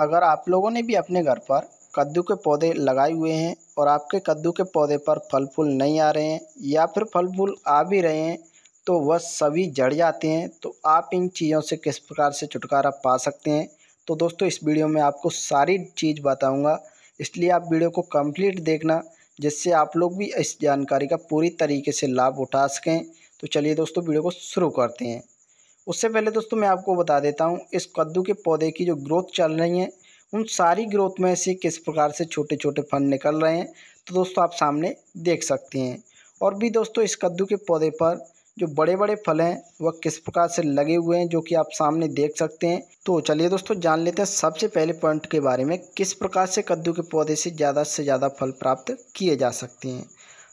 अगर आप लोगों ने भी अपने घर पर कद्दू के पौधे लगाए हुए हैं और आपके कद्दू के पौधे पर फल फूल नहीं आ रहे हैं या फिर फल फूल आ भी रहे हैं तो वह सभी जड़ जाते हैं तो आप इन चीज़ों से किस प्रकार से छुटकारा पा सकते हैं तो दोस्तों इस वीडियो में आपको सारी चीज़ बताऊँगा इसलिए आप वीडियो को कम्प्लीट देखना जिससे आप लोग भी इस जानकारी का पूरी तरीके से लाभ उठा सकें तो चलिए दोस्तों वीडियो को शुरू करते हैं उससे पहले दोस्तों मैं आपको बता देता हूँ इस कद्दू के पौधे की जो ग्रोथ चल रही है उन सारी ग्रोथ में से किस प्रकार से छोटे छोटे फल निकल रहे हैं तो दोस्तों आप सामने देख सकते हैं और भी दोस्तों इस कद्दू के पौधे पर जो बड़े बड़े फल हैं वह किस प्रकार से लगे हुए हैं जो कि आप सामने देख सकते हैं तो चलिए दोस्तों जान लेते हैं सबसे पहले पॉइंट के बारे में किस प्रकार से कद्दू के पौधे से ज़्यादा से ज़्यादा फल प्राप्त किए जा सकते हैं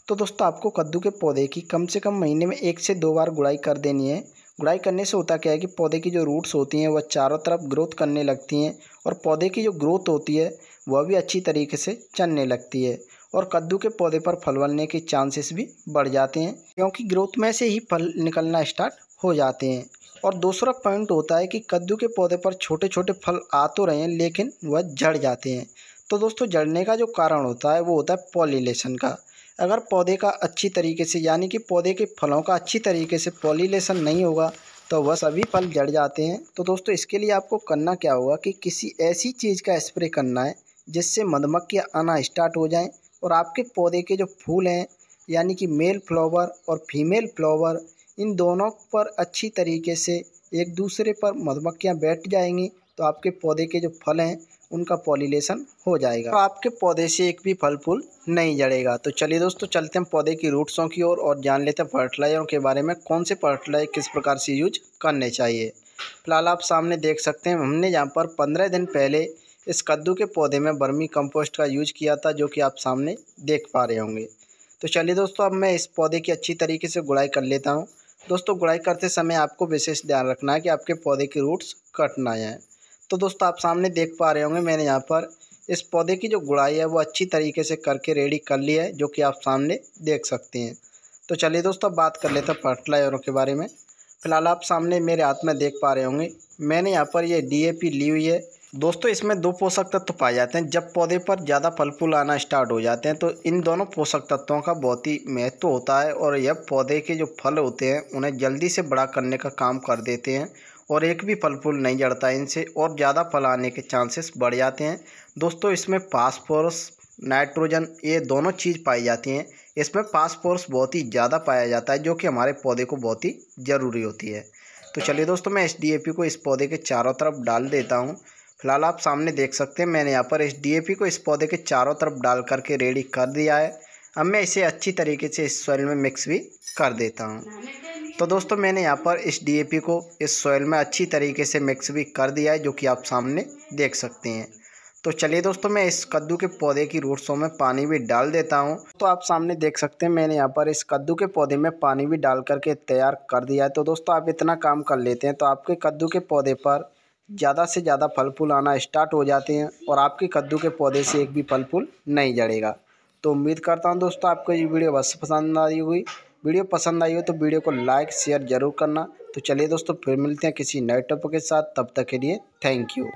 तो दोस्तों आपको कद्दू के पौधे की कम से कम महीने में एक से दो बार गुड़ाई कर देनी है गुड़ाई करने से होता क्या है कि पौधे की जो रूट्स होती हैं वह चारों तरफ ग्रोथ करने लगती हैं और पौधे की जो ग्रोथ होती है वह भी अच्छी तरीके से चलने लगती है और कद्दू के पौधे पर फल बनने के चांसेस भी बढ़ जाते हैं क्योंकि ग्रोथ में से ही फल निकलना स्टार्ट हो जाते हैं और दूसरा पॉइंट होता है कि कद्दू के पौधे पर छोटे छोटे फल आ तो रहे हैं लेकिन वह जड़ जाते हैं तो दोस्तों जड़ने का जो कारण होता है वो होता है पॉलीलेशन का अगर पौधे का अच्छी तरीके से यानी कि पौधे के फलों का अच्छी तरीके से पॉलीलेशन नहीं होगा तो वह सभी फल जड़ जाते हैं तो दोस्तों इसके लिए आपको करना क्या होगा कि किसी ऐसी चीज़ का स्प्रे करना है जिससे मधुमक्खियाँ आना स्टार्ट हो जाएँ और आपके पौधे के जो फूल हैं यानी कि मेल फ्लावर और फीमेल फ्लावर इन दोनों पर अच्छी तरीके से एक दूसरे पर मधुमक्खियाँ बैठ जाएंगी तो आपके पौधे के जो फल हैं उनका पॉलीलेशन हो जाएगा तो आपके पौधे से एक भी फल फूल नहीं जड़ेगा तो चलिए दोस्तों चलते हैं पौधे की रूट्सों की ओर और, और जान लेते हैं फर्टिलाइजरों के बारे में कौन से फर्टिलाइजर किस प्रकार से यूज करने चाहिए फिलहाल आप सामने देख सकते हैं हमने यहाँ पर पंद्रह दिन पहले इस कद्दू के पौधे में बर्मी कंपोस्ट का यूज किया था जो कि आप सामने देख पा रहे होंगे तो चलिए दोस्तों अब मैं इस पौधे की अच्छी तरीके से गुड़ाई कर लेता हूँ दोस्तों गुड़ाई करते समय आपको विशेष ध्यान रखना है कि आपके पौधे की रूट्स कट ना जाएँ तो दोस्तों आप सामने देख पा रहे होंगे मैंने यहाँ पर इस पौधे की जो गुड़ाई है वो अच्छी तरीके से करके रेडी कर ली है जो कि आप सामने देख सकते हैं तो चलिए दोस्तों बात कर लेते हैं फर्टिलाइजरों के बारे में फ़िलहाल आप सामने मेरे हाथ में देख पा रहे होंगे मैंने यहाँ पर ये पी ली हुई है दोस्तों इसमें दो पोषक तत्व तो पाए जाते हैं जब पौधे पर ज़्यादा फल फूल आना स्टार्ट हो जाते हैं तो इन दोनों पोषक तत्वों का बहुत ही महत्व होता है और यह पौधे के जो फल होते हैं उन्हें जल्दी से बड़ा करने का काम कर देते हैं और एक भी फल फूल नहीं जड़ता इनसे और ज़्यादा फल आने के चांसेस बढ़ जाते हैं दोस्तों इसमें फास्फोरस नाइट्रोजन ये दोनों चीज़ पाई जाती हैं इसमें फास्फोरस बहुत ही ज़्यादा पाया जाता है जो कि हमारे पौधे को बहुत ही ज़रूरी होती है तो चलिए दोस्तों मैं एच को इस पौधे के चारों तरफ डाल देता हूँ फिलहाल आप सामने देख सकते हैं मैंने यहाँ पर एच को इस पौधे के चारों तरफ डाल करके रेडी कर दिया है अब मैं इसे अच्छी तरीके से इस सॉइल में मिक्स भी कर देता हूँ तो दोस्तों मैंने यहाँ पर इस डी को इस सॉयल में अच्छी तरीके से मिक्स भी कर दिया है जो कि आप सामने देख सकते हैं तो चलिए दोस्तों मैं इस कद्दू के पौधे की रूट्सों में पानी भी डाल देता हूँ तो आप सामने देख सकते हैं मैंने यहाँ पर इस कद्दू के पौधे में पानी भी डाल करके तैयार कर दिया है तो दोस्तों आप इतना काम कर लेते हैं तो आपके कद्दू के पौधे पर ज़्यादा से ज़्यादा फल फूल आना स्टार्ट हो जाते हैं और आपके कद्दू के पौधे से एक भी फल फूल नहीं जड़ेगा तो उम्मीद करता हूँ दोस्तों आपको ये वीडियो बस पसंद आई हुई वीडियो पसंद आई हो तो वीडियो को लाइक शेयर जरूर करना तो चलिए दोस्तों फिर मिलते हैं किसी नए टॉपिक के साथ तब तक के लिए थैंक यू